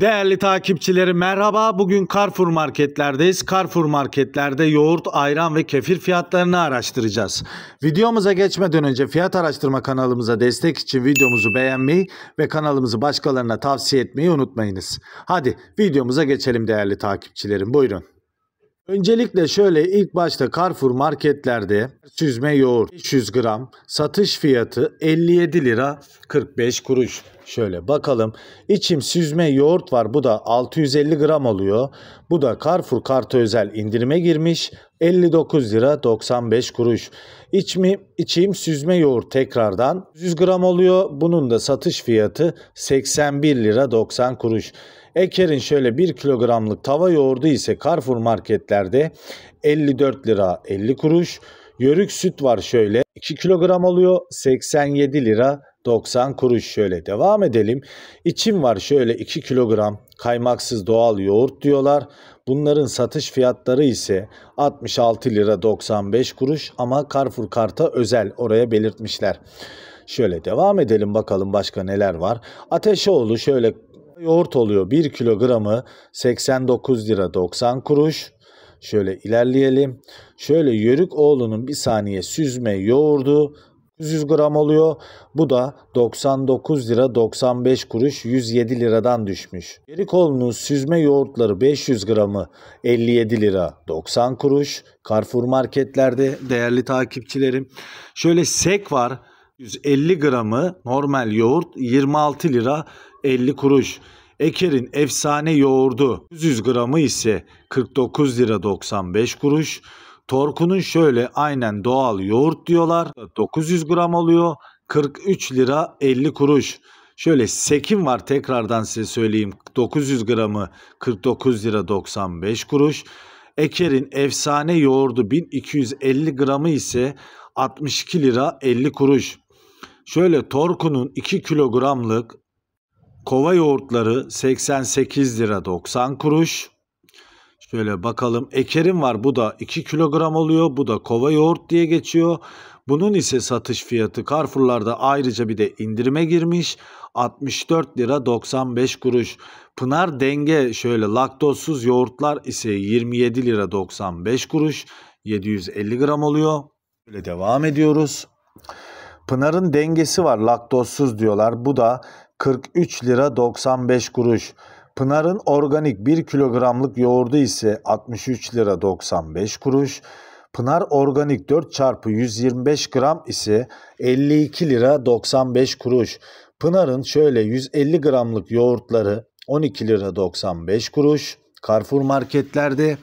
Değerli takipçileri merhaba. Bugün Carrefour marketlerdeyiz. Carrefour marketlerde yoğurt, ayran ve kefir fiyatlarını araştıracağız. Videomuza geçmeden önce fiyat araştırma kanalımıza destek için videomuzu beğenmeyi ve kanalımızı başkalarına tavsiye etmeyi unutmayınız. Hadi videomuza geçelim değerli takipçilerim. Buyurun. Öncelikle şöyle ilk başta Carrefour marketlerde süzme yoğurt 500 gram satış fiyatı 57 lira 45 kuruş. Şöyle bakalım içim süzme yoğurt var bu da 650 gram oluyor. Bu da Carrefour kartı özel indirime girmiş 59 lira 95 kuruş. İçim içeyim süzme yoğurt tekrardan 100 gram oluyor. Bunun da satış fiyatı 81 lira 90 kuruş. Eker'in şöyle 1 kilogramlık tava yoğurdu ise Carrefour marketlerde 54 lira 50 kuruş. Yörük süt var şöyle 2 kilogram oluyor 87 lira 90 kuruş şöyle devam edelim. İçim var şöyle 2 kilogram kaymaksız doğal yoğurt diyorlar. Bunların satış fiyatları ise 66 lira 95 kuruş ama Carrefour karta özel oraya belirtmişler. Şöyle devam edelim bakalım başka neler var. Ateşoğlu şöyle yoğurt oluyor. 1 kilogramı 89 lira 90 kuruş. Şöyle ilerleyelim. Şöyle Yörük oğlunun bir saniye süzme yoğurdu 100 gram oluyor. Bu da 99 lira 95 kuruş 107 liradan düşmüş. Gerikoğlu'nun süzme yoğurtları 500 gramı 57 lira 90 kuruş. Carrefour marketlerde değerli takipçilerim. Şöyle sek var. 150 gramı normal yoğurt 26 lira 50 kuruş. Eker'in efsane yoğurdu 100 gramı ise 49 lira 95 kuruş. Torku'nun şöyle aynen doğal yoğurt diyorlar. 900 gram oluyor 43 lira 50 kuruş. Şöyle sekim var tekrardan size söyleyeyim. 900 gramı 49 lira 95 kuruş. Eker'in efsane yoğurdu 1250 gramı ise 62 lira 50 kuruş. Şöyle Torku'nun 2 kilogramlık kova yoğurtları 88 lira 90 kuruş. Şöyle bakalım ekerim var bu da 2 kilogram oluyor bu da kova yoğurt diye geçiyor. Bunun ise satış fiyatı Carrefour'larda ayrıca bir de indirime girmiş 64 lira 95 kuruş. Pınar denge şöyle laktozsuz yoğurtlar ise 27 lira 95 kuruş 750 gram oluyor. Böyle devam ediyoruz. Pınar'ın dengesi var laktozsuz diyorlar. Bu da 43 lira 95 kuruş. Pınar'ın organik 1 kilogramlık yoğurdu ise 63 lira 95 kuruş. Pınar organik 4 çarpı 125 gram ise 52 lira 95 kuruş. Pınar'ın şöyle 150 gramlık yoğurtları 12 lira 95 kuruş. Carrefour marketlerde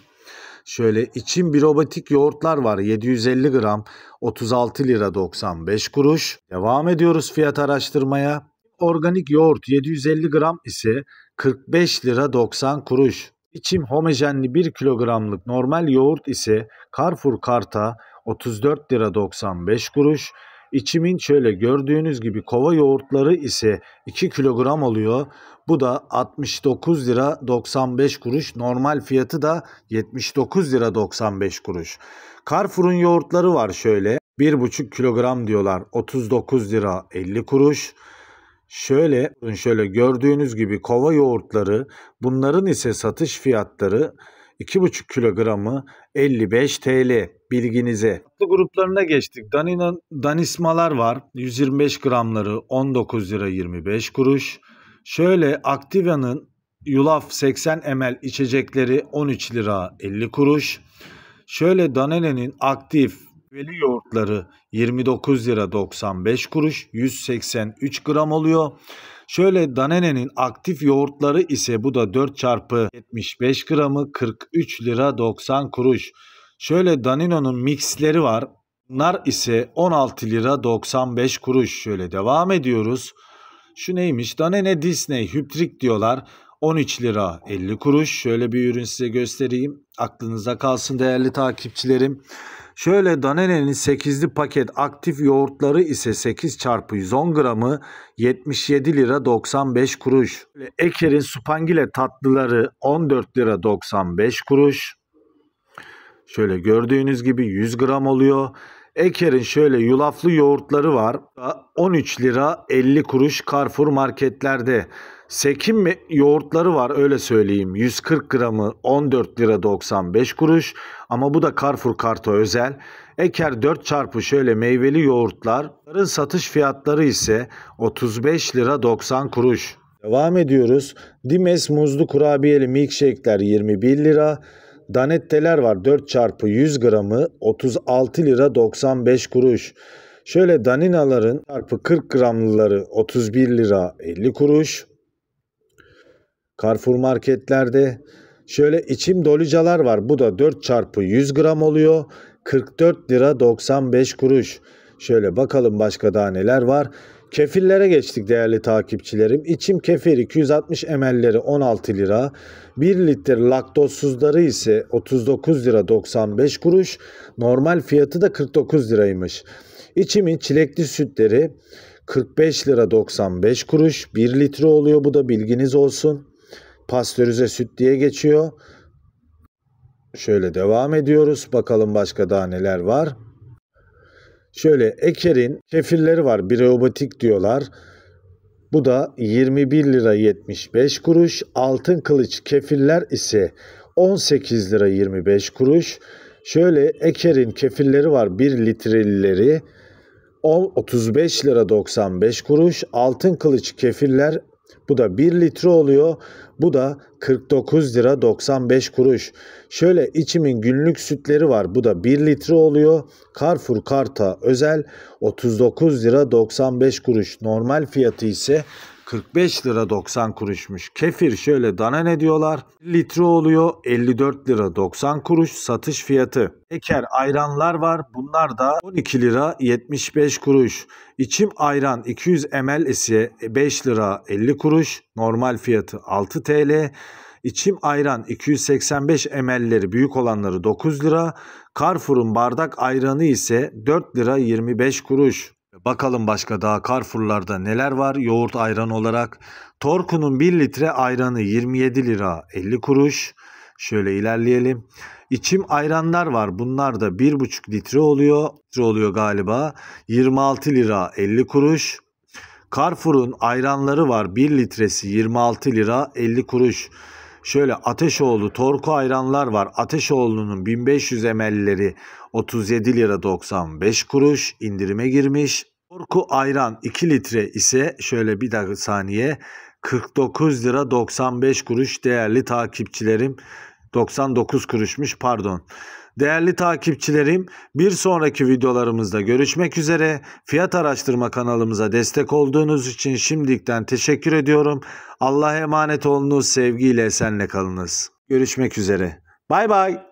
Şöyle için birobatik yoğurtlar var 750 gram 36 lira 95 kuruş. Devam ediyoruz fiyat araştırmaya. Organik yoğurt 750 gram ise 45 lira 90 kuruş. İçim homojenli 1 kilogramlık normal yoğurt ise Carrefour Karta 34 lira 95 kuruş. İçimin şöyle gördüğünüz gibi kova yoğurtları ise 2 kilogram oluyor. Bu da 69 lira 95 kuruş. Normal fiyatı da 79 lira 95 kuruş. Carrefour'un yoğurtları var şöyle. 1,5 kilogram diyorlar. 39 lira 50 kuruş. Şöyle şöyle gördüğünüz gibi kova yoğurtları bunların ise satış fiyatları 2,5 kilogramı 55 TL bilginize. Tatlı gruplarına geçtik. Danina, danismalar var. 125 gramları 19 lira 25 kuruş. Şöyle Activia'nın yulaf 80 ml içecekleri 13 lira 50 kuruş. Şöyle Danone'nin aktif Veli yoğurtları 29 lira 95 kuruş 183 gram oluyor. Şöyle Danone'nin aktif yoğurtları ise bu da 4 çarpı 75 gramı 43 lira 90 kuruş. Şöyle Danino'nun mixleri var. Bunlar ise 16 lira 95 kuruş. Şöyle devam ediyoruz. Şu neymiş? Danone Disney hüptrik diyorlar. 13 lira 50 kuruş. Şöyle bir ürün size göstereyim. Aklınıza kalsın değerli takipçilerim. Şöyle Danone'nin 8'li paket aktif yoğurtları ise 8 çarpı 110 gramı 77 lira 95 kuruş. Eker'in supangile tatlıları 14 lira 95 kuruş. Şöyle gördüğünüz gibi 100 gram oluyor. Eker'in şöyle yulaflı yoğurtları var. 13 lira 50 kuruş Carrefour marketlerde. Sekim yoğurtları var öyle söyleyeyim. 140 gramı 14 lira 95 kuruş. Ama bu da Carrefour kartı özel. Eker 4 çarpı şöyle meyveli yoğurtlar. yoğurtların satış fiyatları ise 35 lira 90 kuruş. Devam ediyoruz. Dimes muzlu kurabiyeli milkshake'ler 21 lira danetteler var 4 çarpı 100 gramı 36 lira 95 kuruş. Şöyle daninaların çarpı 40 gramlıları 31 lira 50 kuruş. Carrefour marketlerde şöyle içim dolicalar var. Bu da 4 çarpı 100 gram oluyor. 44 lira 95 kuruş. Şöyle bakalım başka daha neler var. Kefillere geçtik değerli takipçilerim. İçim kefir 260 ml'leri 16 lira. 1 litre laktozsuzları ise 39 lira 95 kuruş. Normal fiyatı da 49 liraymış. İçimin çilekli sütleri 45 lira 95 kuruş. 1 litre oluyor bu da bilginiz olsun. Pastörize süt diye geçiyor. Şöyle devam ediyoruz. Bakalım başka daha neler var. Şöyle Eker'in kefilleri var. Bireobatik diyorlar. Bu da 21 lira 75 kuruş. Altın kılıç kefiller ise 18 lira 25 kuruş. Şöyle Eker'in kefilleri var 1 litrelileri 35 lira 95 kuruş. Altın kılıç kefiller bu da 1 litre oluyor. Bu da 49 lira 95 kuruş. Şöyle içimin günlük sütleri var. Bu da 1 litre oluyor. Carrefour Karta özel 39 lira 95 kuruş. Normal fiyatı ise 45 lira 90 kuruşmuş. Kefir şöyle dana ne diyorlar? Litre oluyor 54 lira 90 kuruş satış fiyatı. Eker ayranlar var. Bunlar da 12 lira 75 kuruş. İçim ayran 200 ml ise 5 lira 50 kuruş. Normal fiyatı 6 TL. İçim ayran 285 ml'leri büyük olanları 9 lira. Carrefour'un bardak ayranı ise 4 lira 25 kuruş. Bakalım başka daha Carrefour'larda neler var yoğurt ayran olarak. Torku'nun 1 litre ayranı 27 lira 50 kuruş. Şöyle ilerleyelim. İçim ayranlar var. Bunlar da 1,5 litre oluyor. Litre oluyor galiba. 26 lira 50 kuruş. Carrefour'un ayranları var. 1 litresi 26 lira 50 kuruş. Şöyle Ateşoğlu, Torku ayranlar var. Ateşoğlu'nun 1500 ml'leri 37 lira 95 kuruş indirime girmiş. Torku ayran 2 litre ise şöyle bir dakika saniye 49 lira 95 kuruş değerli takipçilerim. 99 kuruşmuş pardon. Değerli takipçilerim, bir sonraki videolarımızda görüşmek üzere. Fiyat araştırma kanalımıza destek olduğunuz için şimdilikten teşekkür ediyorum. Allah'a emanet olunuz, sevgiyle esenle kalınız. Görüşmek üzere. Bay bay.